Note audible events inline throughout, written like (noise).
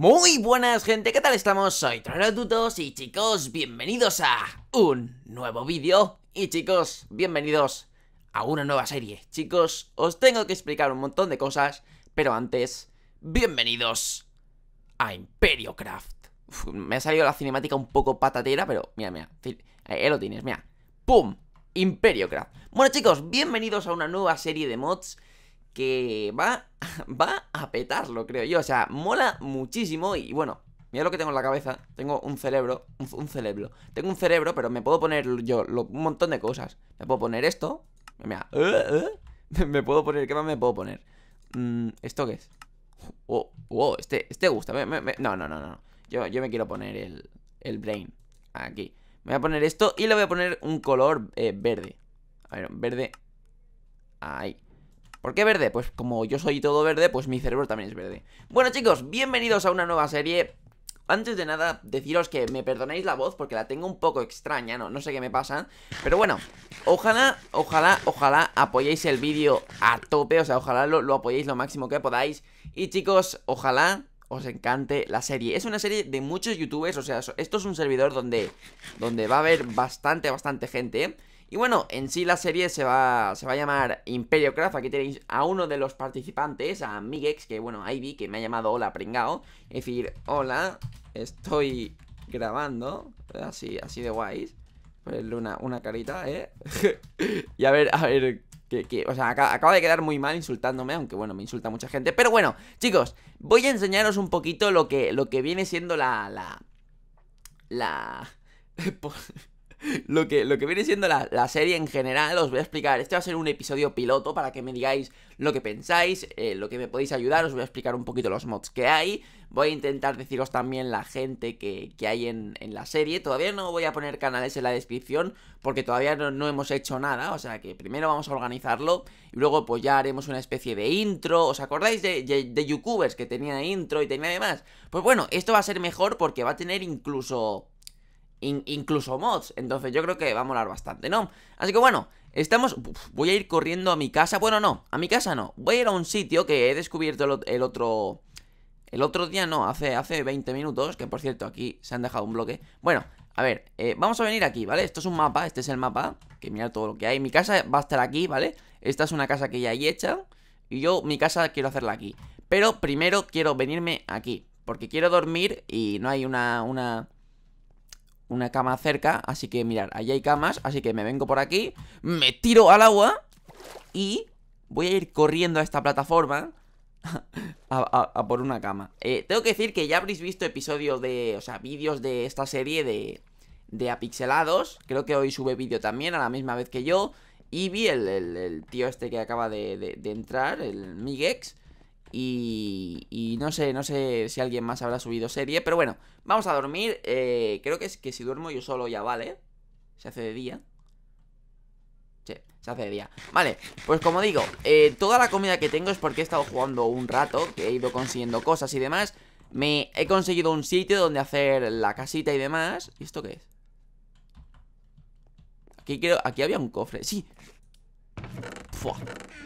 Muy buenas gente, ¿qué tal estamos? Soy Tutos y chicos, bienvenidos a un nuevo vídeo Y chicos, bienvenidos a una nueva serie Chicos, os tengo que explicar un montón de cosas Pero antes, bienvenidos a Imperio Me ha salido la cinemática un poco patatera, pero mira, mira eh, Ahí lo tienes, mira ¡Pum! Imperio Bueno chicos, bienvenidos a una nueva serie de mods que va, (laughs) va a petarlo, creo yo. O sea, mola muchísimo y bueno, Mira lo que tengo en la cabeza. Tengo un cerebro. Un, cerebro. Tengo un cerebro, pero me puedo poner yo un montón de cosas. Me puedo poner esto. Me ¿eh? ¿Eh? (laughs) puedo poner. ¿Qué más me puedo poner? Mm, ¿Esto qué es? Oh, este, este gusta. no, no, no, no. Yo, me quiero poner el, el, brain. Aquí. Me voy a poner esto y le voy a poner un color eh, verde. A ver, verde. Ahí. ¿Por qué verde? Pues como yo soy todo verde, pues mi cerebro también es verde. Bueno chicos, bienvenidos a una nueva serie. Antes de nada, deciros que me perdonéis la voz porque la tengo un poco extraña, no, no sé qué me pasa. Pero bueno, ojalá, ojalá, ojalá apoyéis el vídeo a tope, o sea, ojalá lo, apoyéis lo máximo que podáis. Y chicos, ojalá os encante la serie. Es una serie de muchos youtubers, o sea, esto es un servidor donde, donde va a haber bastante, bastante gente. Y bueno, en sí la serie se va, se va a llamar Imperio Craft. Aquí tenéis a uno de los participantes, a Migex, que bueno, Ivy, que me ha llamado hola pringao. Es decir, hola, estoy grabando. Así, así de guays. Ponerle una, carita, ¿eh? (laughs) y a ver, a ver que, o sea, acaba, de quedar muy mal insultándome, aunque bueno, me insulta mucha gente. Pero bueno, chicos, voy a enseñaros un poquito lo que, lo que viene siendo la... La... la... (laughs) (laughs) lo que, lo que viene siendo la, serie en general, os voy a explicar. Este va a ser un episodio piloto para que me digáis lo que pensáis, eh, lo que me podéis ayudar. Os voy a explicar un poquito los mods que hay. Voy a intentar deciros también la gente que, que hay en, en, la serie. Todavía no voy a poner canales en la descripción porque todavía no, hemos hecho nada. O sea que primero vamos a organizarlo y luego pues ya haremos una especie de intro. ¿Os acordáis de, de youtubers que tenía intro y tenía demás? Pues bueno, esto va a ser mejor porque va a tener incluso incluso mods. Entonces yo creo que va a molar bastante, ¿no? Así que bueno, estamos... voy a ir corriendo a mi casa. Bueno, no, a mi casa no. Voy a ir a un sitio que he descubierto el, otro... El otro día no, hace, hace 20 minutos, que por cierto aquí se han dejado un bloque. Bueno, a ver, eh, vamos a venir aquí, ¿vale? Esto es un mapa, este es el mapa, que mirad todo lo que hay. Mi casa va a estar aquí, ¿vale? Esta es una casa que ya hay hecha y yo mi casa quiero hacerla aquí. Pero primero quiero venirme aquí, porque quiero dormir y no hay una, una, una cama cerca, así que mirad, ahí hay camas, así que me vengo por aquí, me tiro al agua y voy a ir corriendo a esta plataforma (laughs) a, por una cama. Eh, tengo que decir que ya habréis visto episodios de, o sea, vídeos de esta serie de, de Apixelados, creo que hoy sube vídeo también a la misma vez que yo, y vi el, el, tío este que acaba de, de entrar, el Migex, y, no sé, no sé si alguien más habrá subido serie, pero bueno, vamos a dormir. Eh, creo que, es que si duermo yo solo ya vale. Se hace de día. Sí, se hace de día. Vale, pues como digo, eh, toda la comida que tengo es porque he estado jugando un rato, que he ido consiguiendo cosas y demás. Me he conseguido un sitio donde hacer la casita y demás. ¿Y esto qué es? Aquí creo, aquí había un cofre. Sí.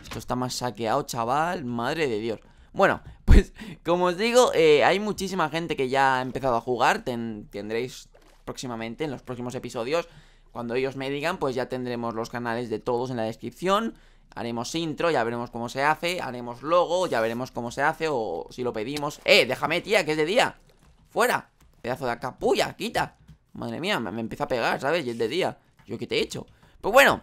Esto está más saqueado, chaval. Madre de Dios. Bueno, (laughs) pues como os digo, eh, hay muchísima gente que ya ha empezado a jugar. tendréis próximamente, en los próximos episodios, cuando ellos me digan, pues ya tendremos los canales de todos en la descripción. Haremos intro, ya veremos cómo se hace. Haremos logo, ya veremos cómo se hace. O si lo pedimos. ¡Eh! Déjame, tía, que es de día. ¡Fuera! Pedazo de capulla, quita. Madre mía, me, empieza a pegar, ¿sabes? Y es de día. ¿Yo qué te he hecho? Pues bueno,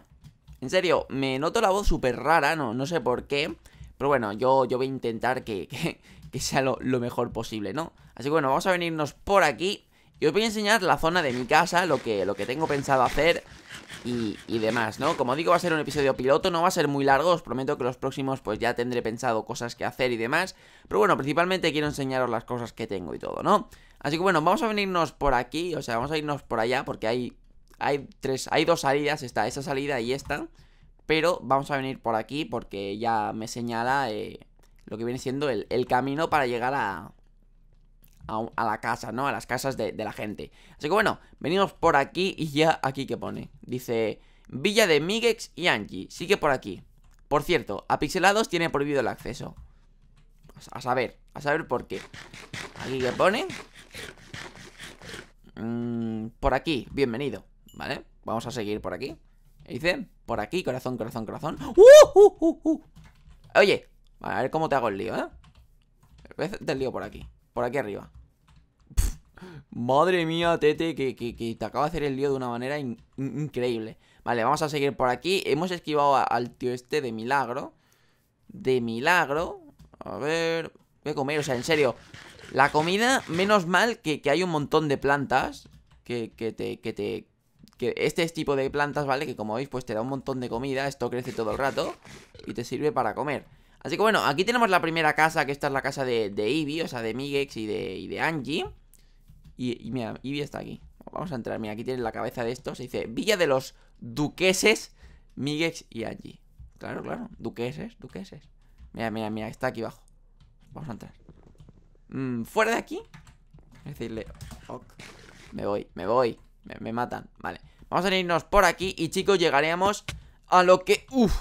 en serio, me noto la voz súper rara, no, no sé por qué. Pero bueno, yo, yo voy a intentar que, (laughs) que, sea lo, mejor posible, ¿no? Así que bueno, vamos a venirnos por aquí y os voy a enseñar la zona de mi casa, lo que, lo que tengo pensado hacer y, y, demás, ¿no? Como digo, va a ser un episodio piloto, no va a ser muy largo, os prometo que los próximos pues ya tendré pensado cosas que hacer y demás, pero bueno, principalmente quiero enseñaros las cosas que tengo y todo, ¿no? Así que bueno, vamos a venirnos por aquí, o sea, vamos a irnos por allá porque hay, hay, tres, hay dos salidas, está esa salida y esta... Pero vamos a venir por aquí porque ya me señala eh, lo que viene siendo el, camino para llegar a, a, la casa, ¿no? A las casas de, la gente. Así que bueno, venimos por aquí y ya aquí que pone. Dice, Villa de Migex y Angie, sigue por aquí. Por cierto, a Pixelados tiene prohibido el acceso. Pues, a saber, a saber por qué. Aquí que pone. Mm, por aquí, bienvenido, ¿vale? Vamos a seguir por aquí. Dice... Por aquí, corazón, corazón, corazón. ¡Uh, ¡Uh, uh, uh, Oye, a ver cómo te hago el lío, ¿eh? Voy el lío por aquí. Por aquí arriba. madre mía, Tete, que, te acaba de hacer el lío de una manera increíble. Vale, vamos a seguir por aquí. Hemos esquivado al tío este de milagro. De milagro. A ver... Voy a comer, o sea, en serio. La comida, menos mal que, que hay un montón de plantas que, te, que, te, que este es tipo de plantas, ¿vale? Que como veis, pues te da un montón de comida, esto crece todo el rato y te sirve para comer. Así que bueno, aquí tenemos la primera casa, que esta es la casa de, de o sea, de Migex y de, Angie. Y, mira, Eevee está aquí. Vamos a entrar, mira, aquí tiene la cabeza de esto, se dice Villa de los Duqueses, Migex y Angie. Claro, claro, duqueses, duqueses. Mira, mira, mira, está aquí abajo. Vamos a entrar. Mm, fuera de aquí. decirle, me voy, me voy, me matan, vale. Vamos a irnos por aquí y chicos llegaremos a lo que... Uf,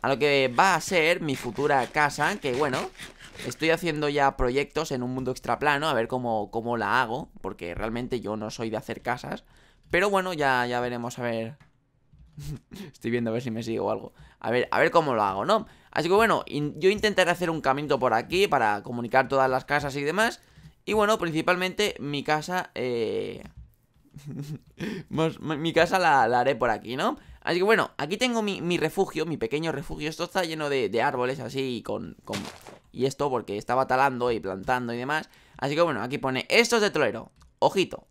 a lo que va a ser mi futura casa Que bueno, estoy haciendo ya proyectos en un mundo extraplano A ver cómo, cómo la hago Porque realmente yo no soy de hacer casas Pero bueno, ya, ya veremos a ver (laughs) Estoy viendo a ver si me sigo o algo a ver, a ver cómo lo hago, ¿no? Así que bueno, yo intentaré hacer un camino por aquí Para comunicar todas las casas y demás Y bueno, principalmente mi casa... Eh (laughs) mi casa la, haré por aquí, ¿no? Así que bueno, aquí tengo mi, refugio, mi pequeño refugio. Esto está lleno de, árboles así con, con, Y esto porque estaba talando y plantando y demás. Así que bueno, aquí pone, esto es de troero Ojito.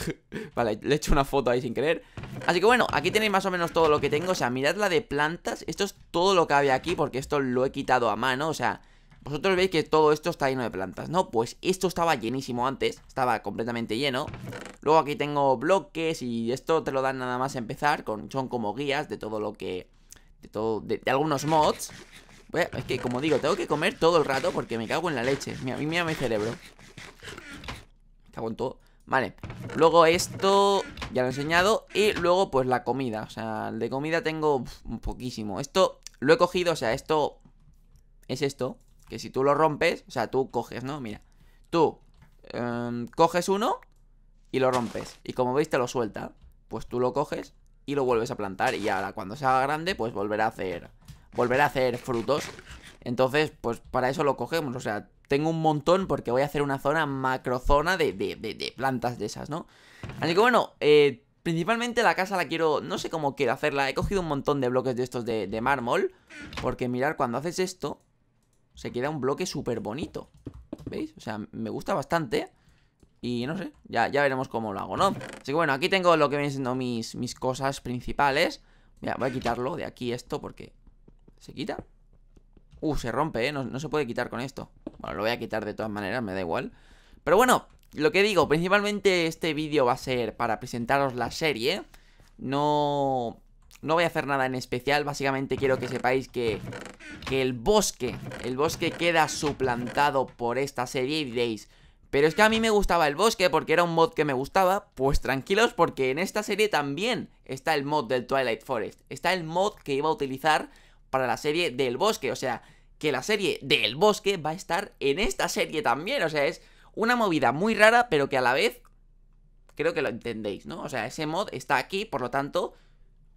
(laughs) vale, le he hecho una foto ahí sin querer. Así que bueno, aquí tenéis más o menos todo lo que tengo. O sea, mirad la de plantas. Esto es todo lo que había aquí porque esto lo he quitado a mano. O sea, vosotros veis que todo esto está lleno de plantas, ¿no? Pues esto estaba llenísimo antes. Estaba completamente lleno. Luego aquí tengo bloques y esto te lo dan nada más a empezar, con, son como guías de todo lo que... De, todo, de, algunos mods pues, Es que como digo, tengo que comer todo el rato porque me cago en la leche Mira, mira mi cerebro me Cago en todo Vale, luego esto ya lo he enseñado Y luego pues la comida, o sea, de comida tengo poquísimo Esto lo he cogido, o sea, esto es esto Que si tú lo rompes, o sea, tú coges, ¿no? Mira, tú em, coges uno y lo rompes. Y como veis te lo suelta, pues tú lo coges y lo vuelves a plantar. Y ahora cuando se haga grande, pues volverá a hacer, volverá a hacer frutos. Entonces, pues para eso lo cogemos. O sea, tengo un montón porque voy a hacer una zona macrozona de, de, de, plantas de esas, ¿no? Así que bueno, eh, Principalmente la casa la quiero, no sé cómo quiero hacerla, he cogido un montón de bloques de estos de, mármol Porque mirar, cuando haces esto, se queda un bloque súper bonito ¿Veis? O sea, me gusta bastante y no sé, ya, ya veremos cómo lo hago, ¿no? Así que bueno, aquí tengo lo que vienen siendo mis, mis cosas principales voy a quitarlo de aquí esto porque... ¿Se quita? Uh, se rompe, ¿eh? No, no se puede quitar con esto Bueno, lo voy a quitar de todas maneras, me da igual Pero bueno, lo que digo, principalmente este vídeo va a ser para presentaros la serie No... No voy a hacer nada en especial, básicamente quiero que sepáis que, que el bosque, el bosque queda suplantado por esta serie y diréis, pero es que a mí me gustaba el bosque porque era un mod que me gustaba. Pues tranquilos porque en esta serie también está el mod del Twilight Forest. Está el mod que iba a utilizar para la serie del bosque. O sea, que la serie del bosque va a estar en esta serie también. O sea, es una movida muy rara pero que a la vez creo que lo entendéis, ¿no? O sea, ese mod está aquí, por lo tanto...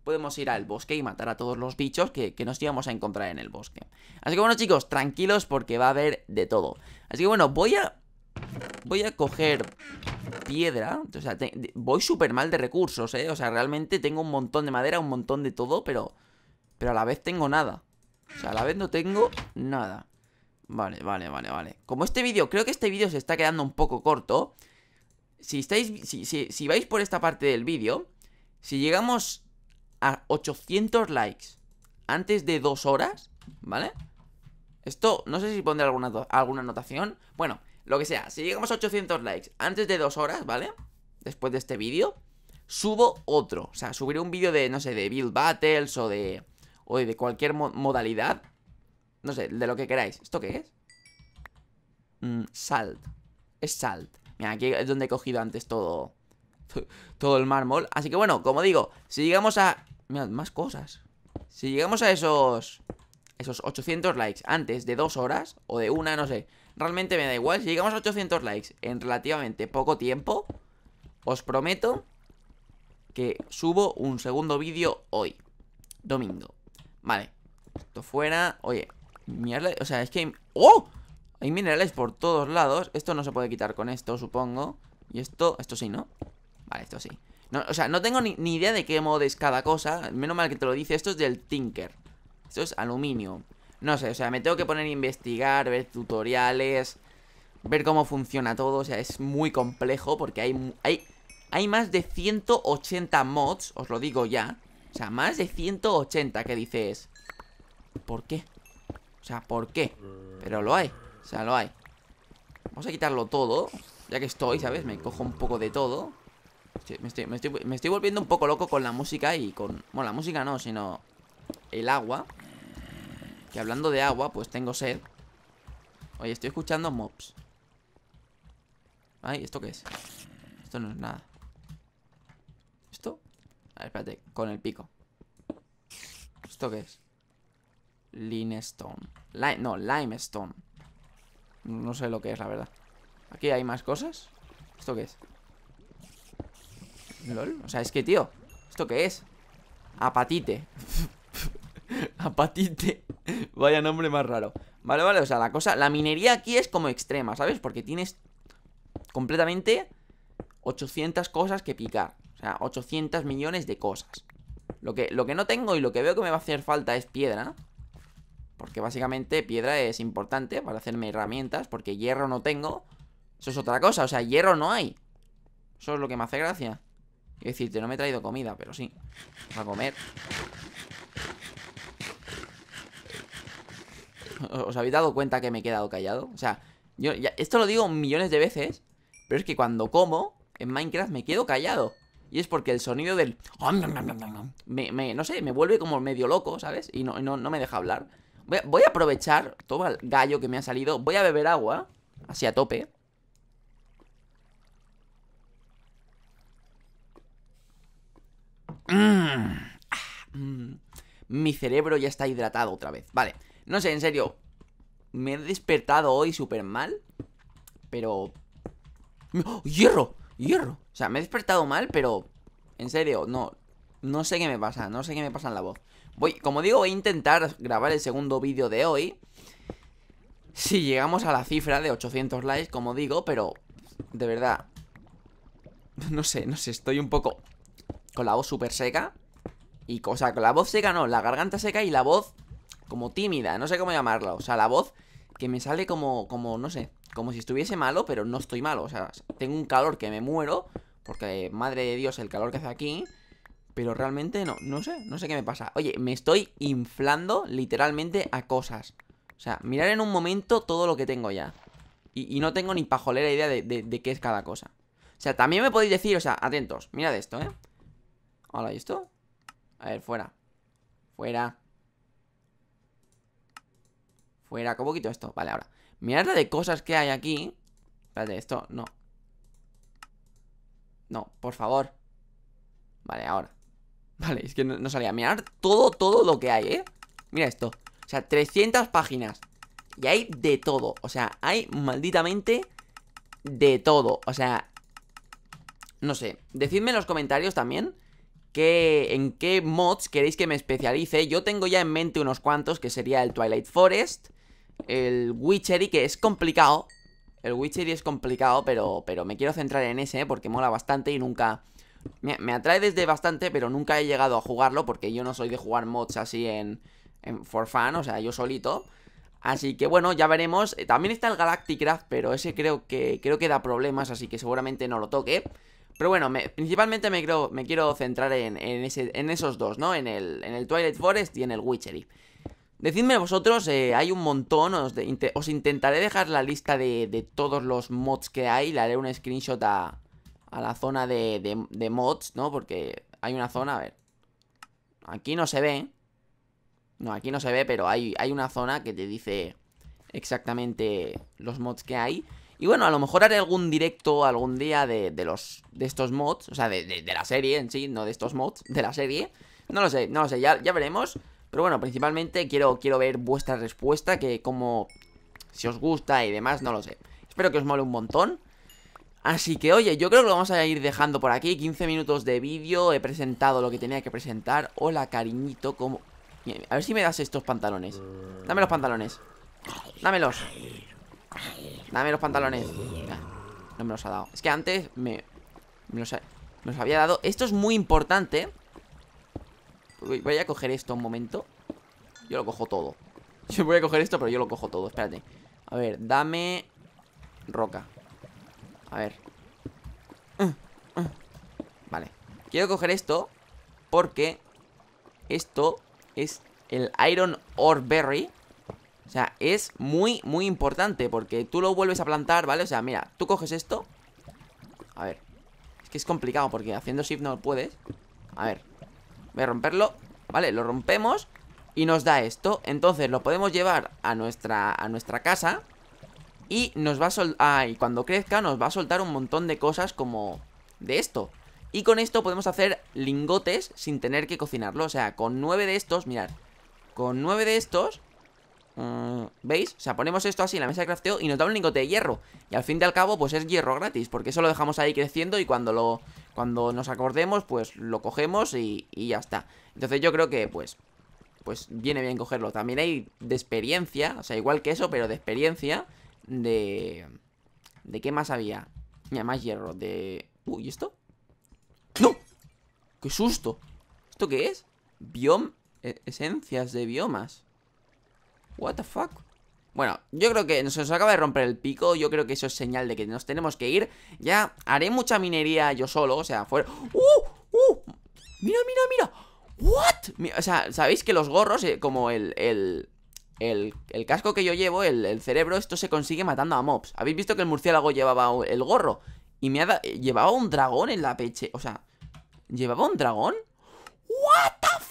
Podemos ir al bosque y matar a todos los bichos que, nos íbamos a encontrar en el bosque. Así que bueno chicos, tranquilos porque va a haber de todo. Así que bueno, voy a Voy a coger piedra. O sea, voy súper mal de recursos, ¿eh? O sea, realmente tengo un montón de madera, un montón de todo, pero... Pero a la vez tengo nada. O sea, a la vez no tengo nada. Vale, vale, vale, vale. Como este vídeo, creo que este vídeo se está quedando un poco corto. Si estáis, si, vais por esta parte del vídeo, si llegamos a 800 likes antes de dos horas, ¿vale? Esto, no sé si pondré alguna, alguna anotación. Bueno, lo que sea, si llegamos a 800 likes antes de dos horas, ¿vale? Después de este vídeo, subo otro. O sea, subiré un vídeo de, no sé, de build battles o de, o de cualquier modalidad. No sé, de lo que queráis. ¿Esto qué es? Mmm, salt. Es salt. Mira, aquí es donde he cogido antes todo, (laughs) todo el mármol. Así que bueno, como digo, si llegamos a... Mira, más cosas. Si llegamos a esos... Esos 800 likes antes de dos horas o de una, no sé Realmente me da igual. Si llegamos a 800 likes en relativamente poco tiempo, os prometo que subo un segundo vídeo hoy. Domingo. Vale. Esto fuera. Oye, mierda. O sea, es que... Hay... ¡Oh! Hay minerales por todos lados. Esto no se puede quitar con esto, supongo. Y esto... Esto sí, ¿no? Vale, esto sí. o sea, no tengo ni, idea de qué modo es cada cosa. Menos mal que te lo dice. Esto es del Tinker. Esto es aluminio. No sé, o sea, me tengo que poner a investigar, ver tutoriales, ver cómo funciona todo. O sea, es muy complejo porque hay, hay, hay más de 180 mods, os lo digo ya. O sea, más de 180 que dices... ¿Por qué? O sea, ¿por qué? Pero lo hay, o sea, lo hay. Vamos a quitarlo todo, ya que estoy, ¿sabes? Me cojo un poco de todo. me estoy volviendo un poco loco con la música y con... Bueno, la música no, sino el agua. Que hablando de agua, pues tengo sed Oye, estoy escuchando mobs Ay, ¿esto qué es? Esto no es nada ¿Esto? A ver, espérate, con el pico ¿Esto qué es? Linestone No, limestone No sé lo que es, la verdad Aquí hay más cosas ¿Esto qué es? O sea, es que, tío ¿Esto qué es? Apatite (laughs) Patite, (laughs) Vaya nombre más raro. Vale, vale, o sea, la cosa... La minería aquí es como extrema, ¿sabes? Porque tienes completamente 800 cosas que picar. O sea, 800 millones de cosas. Lo que, lo que no tengo y lo que veo que me va a hacer falta es piedra. Porque básicamente piedra es importante para hacerme herramientas. Porque hierro no tengo. Eso es otra cosa. O sea, hierro no hay. Eso es lo que me hace gracia. Quiero decirte, no me he traído comida, pero sí. A comer. ¿Os habéis dado cuenta que me he quedado callado? O sea, yo esto lo digo millones de veces, pero es que cuando como en Minecraft me quedo callado. Y es porque el sonido del... Me, no sé, me vuelve como medio loco, ¿sabes? Y no, me deja hablar. Voy a, aprovechar, todo el gallo que me ha salido, voy a beber agua, así a tope. Mm. Ah, mm. Mi cerebro ya está hidratado otra vez. Vale, no sé, en serio. Me he despertado hoy súper mal. Pero... ¡Hierro! ¡Hierro! O sea, me he despertado mal, pero... En serio, no. No sé qué me pasa. No sé qué me pasa en la voz. Voy, como digo, voy a intentar grabar el segundo vídeo de hoy. Si llegamos a la cifra de 800 likes, como digo, pero... De verdad. No sé, no sé. Estoy un poco... Con la voz súper seca. Y, o sea, con la voz seca no, la garganta seca y la voz como tímida, no sé cómo llamarla. O sea, la voz que me sale como, como, no sé, como si estuviese malo, pero no estoy malo. O sea, tengo un calor que me muero, porque madre de Dios el calor que hace aquí. Pero realmente no, no sé, no sé qué me pasa. Oye, me estoy inflando literalmente a cosas. O sea, mirar en un momento todo lo que tengo ya. Y, no tengo ni pajolera idea de, de, de, qué es cada cosa. O sea, también me podéis decir, o sea, atentos, mirad esto, ¿eh? Hola, ¿y esto? A ver, fuera. Fuera. Fuera, ¿cómo quito esto? Vale, ahora. Mirad la de cosas que hay aquí. Espérate, esto no. No, por favor. Vale, ahora. (laughs) Vale, es que no, no salía. Mirad todo, todo lo que hay, ¿eh? Mira esto. O sea, 300 páginas. Y hay de todo. O sea, hay malditamente de todo. O sea, no sé. Decidme en los comentarios también que, en qué mods queréis que me especialice. Yo tengo ya en mente unos cuantos, que sería el Twilight Forest el Witchery, que es complicado. El Witchery es complicado, pero, pero me quiero centrar en ese, porque mola bastante y nunca... Me, atrae desde bastante, pero nunca he llegado a jugarlo, porque yo no soy de jugar mods así en, en for fun, o sea, yo solito. Así que bueno, ya veremos. Eh, también está el Galacticraft, pero ese creo que, creo que da problemas, así que seguramente no lo toque. Pero bueno, principalmente me, me quiero centrar en, en, ese, en, esos dos, ¿no? en el Twilight Forest y en el Witchery. Decidme vosotros, eh, hay un montón, os, intentaré dejar la lista de, de, todos los mods que hay, le haré un screenshot a, la zona de, mods, ¿no? Porque hay una zona, a ver, aquí no se ve, no, aquí no se ve, pero hay, hay una zona que te dice exactamente los mods que hay. Y bueno, a lo mejor haré algún directo algún día de, los, de estos mods, o sea, de, la serie en sí, no de estos mods, de la serie. No lo sé, no lo sé, ya, ya veremos. Pero bueno, principalmente quiero, quiero ver vuestra respuesta, que como si os gusta y demás, no lo sé. Espero que os mole un montón. Así que, oye, yo creo que lo vamos a ir dejando por aquí. 15 minutos de vídeo, he presentado lo que tenía que presentar. Hola, cariñito, como... A ver si me das estos pantalones. Dame los pantalones. Dámelos. Dame los pantalones. No me los ha dado. Es que antes me, me, los, me los había dado. Esto es muy importante, pues voy a coger esto un momento Yo lo cojo todo (laughs) Yo voy a coger esto, pero yo lo cojo todo, espérate A ver, dame... Roca A ver Vale Quiero coger esto Porque Esto es el Iron Ore Berry O sea, es muy, muy importante Porque tú lo vuelves a plantar, ¿vale? O sea, mira, tú coges esto A ver Es que es complicado porque haciendo shift no lo puedes A ver Voy a romperlo Vale, lo rompemos Y nos da esto Entonces lo podemos llevar a nuestra, a nuestra casa Y nos va a soltar... Ah, y cuando crezca nos va a soltar un montón de cosas como de esto Y con esto podemos hacer lingotes sin tener que cocinarlo O sea, con nueve de estos, mirad Con nueve de estos mm, ¿Veis? O sea, ponemos esto así en la mesa de crafteo y nos da un lingote de hierro. Y al fin y al cabo, pues es hierro gratis, porque eso lo dejamos ahí creciendo y cuando lo, cuando nos acordemos, pues lo cogemos y, ya está. Entonces yo creo que, pues, pues viene bien cogerlo. También hay de experiencia, o sea, igual que eso, pero de experiencia de... ¿De qué más había? Mira, más hierro, de... Uy, ¿y esto? ¡No! ¡Qué susto! ¿Esto qué es? Biom... E-, esencias de biomas What the fuck bueno, yo creo que se nos acaba de romper el pico, yo creo que eso es señal de que nos tenemos que ir. Ya haré mucha minería yo solo, o sea, fuera... ¡Uh! ¡Uh! ¡Mira, mira, mira! ¿What? O sea, ¿sabéis que los gorros, eh, como el, el... El, casco que yo llevo, el, cerebro, esto se consigue matando a mobs. Habéis visto que el murciélago llevaba el gorro. Y me ha dado... Eh, llevaba un dragón en la peche. O sea, ¿llevaba un dragón? ¿What the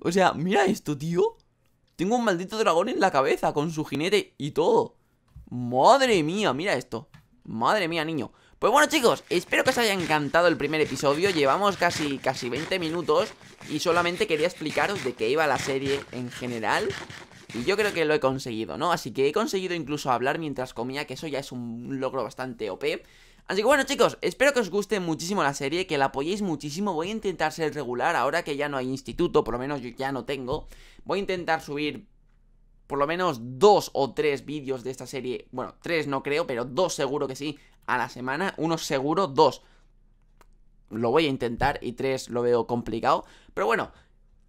O sea, mira esto, tío. Tengo un maldito dragón en la cabeza con su jinete y todo. Madre mía, mira esto. Madre mía, niño. Pues bueno chicos, espero que os haya encantado el primer episodio Llevamos casi, casi 20 minutos Y solamente quería explicaros de qué iba la serie en general Y yo creo que lo he conseguido, ¿no? Así que he conseguido incluso hablar mientras comía Que eso ya es un logro bastante OP Así que bueno chicos, espero que os guste muchísimo la serie, que la apoyéis muchísimo. Voy a intentar ser regular ahora que ya no hay instituto, por lo menos yo ya no tengo. Voy a intentar subir por lo menos dos o tres vídeos de esta serie. Bueno, tres no creo, pero dos seguro que sí a la semana. Uno seguro, dos lo voy a intentar y tres lo veo complicado. Pero bueno,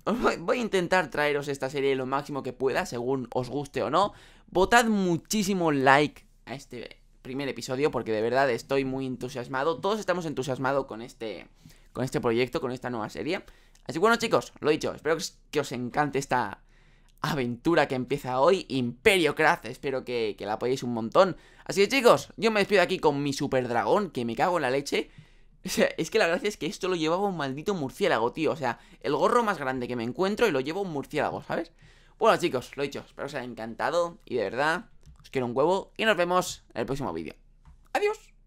(laughs) voy a intentar traeros esta serie lo máximo que pueda, según os guste o no. Votad muchísimo like a este primer episodio porque de verdad estoy muy entusiasmado. Todos estamos entusiasmados con este, con este proyecto, con esta nueva serie. Así que bueno chicos, lo dicho, espero que os encante esta aventura que empieza hoy, Imperio Craz espero que, la apoyéis un montón. Así que chicos, yo me despido aquí con mi super dragón, que me cago en la leche. (laughs) O sea, es que la gracia es que esto lo llevaba un maldito murciélago, tío. O sea, el gorro más grande que me encuentro y lo llevo un murciélago, ¿sabes? Bueno chicos, lo dicho, espero os haya encantado y de verdad... Os quiero un huevo y nos vemos en el próximo vídeo. Adiós.